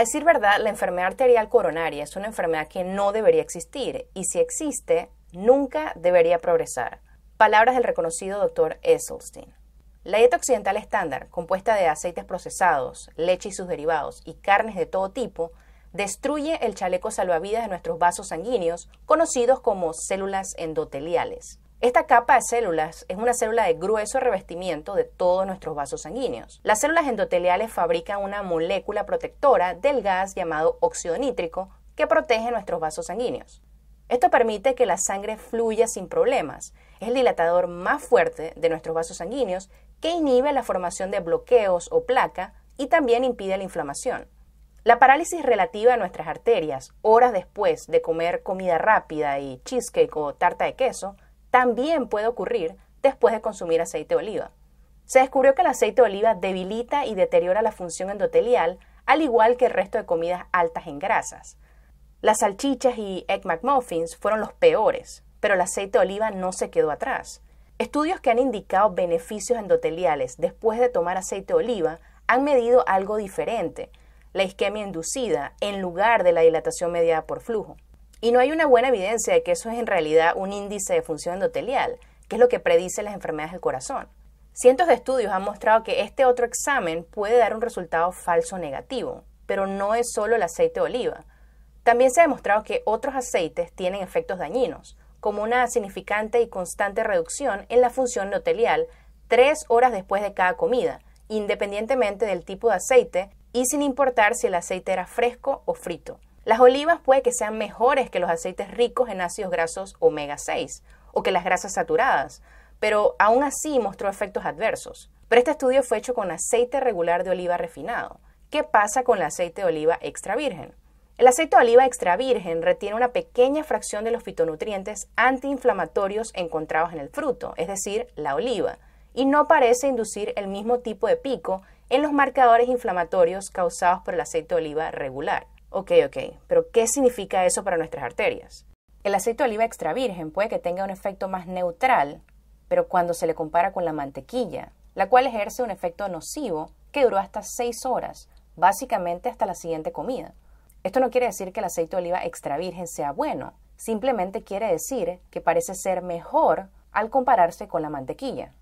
A decir verdad, la enfermedad arterial coronaria es una enfermedad que no debería existir y si existe, nunca debería progresar. Palabras del reconocido doctor Esselstyn. La dieta occidental estándar, compuesta de aceites procesados, leche y sus derivados y carnes de todo tipo, destruye el chaleco salvavidas de nuestros vasos sanguíneos, conocidos como células endoteliales. Esta capa de células es una célula de grueso revestimiento de todos nuestros vasos sanguíneos. Las células endoteliales fabrican una molécula protectora del gas llamado óxido nítrico que protege nuestros vasos sanguíneos. Esto permite que la sangre fluya sin problemas. Es el dilatador más fuerte de nuestros vasos sanguíneos que inhibe la formación de bloqueos o placa y también impide la inflamación. La parálisis relativa a nuestras arterias horas después de comer comida rápida y cheesecake o tarta de queso también puede ocurrir después de consumir aceite de oliva. Se descubrió que el aceite de oliva debilita y deteriora la función endotelial, al igual que el resto de comidas altas en grasas. Las salchichas y Egg McMuffins fueron los peores, pero el aceite de oliva no se quedó atrás. Estudios que han indicado beneficios endoteliales después de tomar aceite de oliva han medido algo diferente, la isquemia inducida en lugar de la dilatación mediada por flujo. Y no hay una buena evidencia de que eso es en realidad un índice de función endotelial, que es lo que predice las enfermedades del corazón. Cientos de estudios han mostrado que este otro examen puede dar un resultado falso negativo, pero no es solo el aceite de oliva. También se ha demostrado que otros aceites tienen efectos dañinos, como una significante y constante reducción en la función endotelial tres horas después de cada comida, independientemente del tipo de aceite y sin importar si el aceite era fresco o frito. Las olivas puede que sean mejores que los aceites ricos en ácidos grasos omega 6 o que las grasas saturadas, pero aún así mostró efectos adversos. Pero este estudio fue hecho con aceite regular de oliva refinado. ¿Qué pasa con el aceite de oliva extra virgen? El aceite de oliva extra virgen retiene una pequeña fracción de los fitonutrientes antiinflamatorios encontrados en el fruto, es decir, la oliva, y no parece inducir el mismo tipo de pico en los marcadores inflamatorios causados por el aceite de oliva regular. Ok, ok, pero ¿qué significa eso para nuestras arterias? El aceite de oliva extra virgen puede que tenga un efecto más neutral, pero cuando se le compara con la mantequilla, la cual ejerce un efecto nocivo que duró hasta 6 horas, básicamente hasta la siguiente comida. Esto no quiere decir que el aceite de oliva extra virgen sea bueno, simplemente quiere decir que parece ser mejor al compararse con la mantequilla.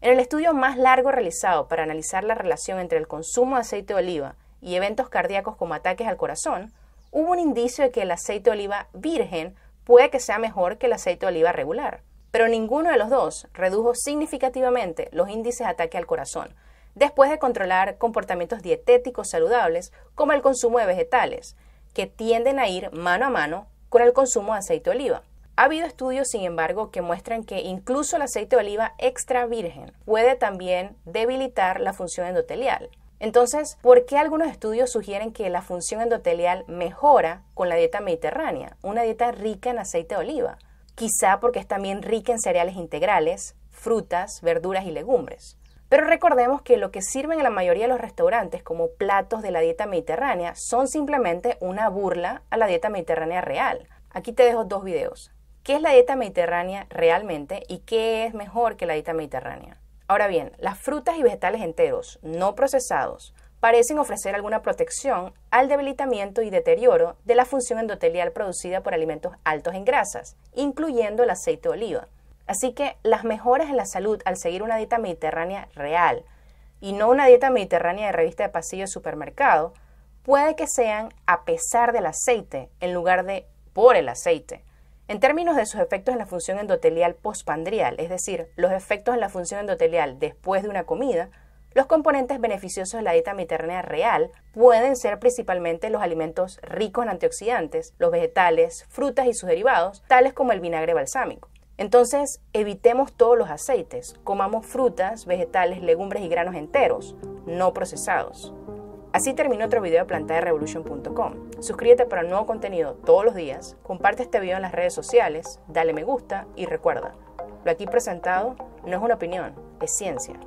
En el estudio más largo realizado para analizar la relación entre el consumo de aceite de oliva y eventos cardíacos como ataques al corazón, hubo un indicio de que el aceite de oliva virgen puede que sea mejor que el aceite de oliva regular. Pero ninguno de los dos redujo significativamente los índices de ataque al corazón, después de controlar comportamientos dietéticos saludables como el consumo de vegetales, que tienden a ir mano a mano con el consumo de aceite de oliva. Ha habido estudios, sin embargo, que muestran que incluso el aceite de oliva extra virgen puede también debilitar la función endotelial, entonces, ¿por qué algunos estudios sugieren que la función endotelial mejora con la dieta mediterránea, una dieta rica en aceite de oliva? Quizá porque es también rica en cereales integrales, frutas, verduras y legumbres. Pero recordemos que lo que sirven en la mayoría de los restaurantes como platos de la dieta mediterránea son simplemente una burla a la dieta mediterránea real. Aquí te dejo dos videos. ¿Qué es la dieta mediterránea realmente y qué es mejor que la dieta mediterránea? Ahora bien, las frutas y vegetales enteros, no procesados, parecen ofrecer alguna protección al debilitamiento y deterioro de la función endotelial producida por alimentos altos en grasas, incluyendo el aceite de oliva. Así que las mejoras en la salud al seguir una dieta mediterránea real y no una dieta mediterránea de revista de pasillo de supermercado puede que sean a pesar del aceite en lugar de por el aceite. En términos de sus efectos en la función endotelial postpandrial, es decir, los efectos en la función endotelial después de una comida, los componentes beneficiosos de la dieta mediterránea real pueden ser principalmente los alimentos ricos en antioxidantes, los vegetales, frutas y sus derivados, tales como el vinagre balsámico. Entonces, evitemos todos los aceites, comamos frutas, vegetales, legumbres y granos enteros, no procesados. Así terminó otro video de plantaderevolution.com. Suscríbete para nuevo contenido todos los días, comparte este video en las redes sociales, dale me gusta y recuerda, lo aquí presentado no es una opinión, es ciencia.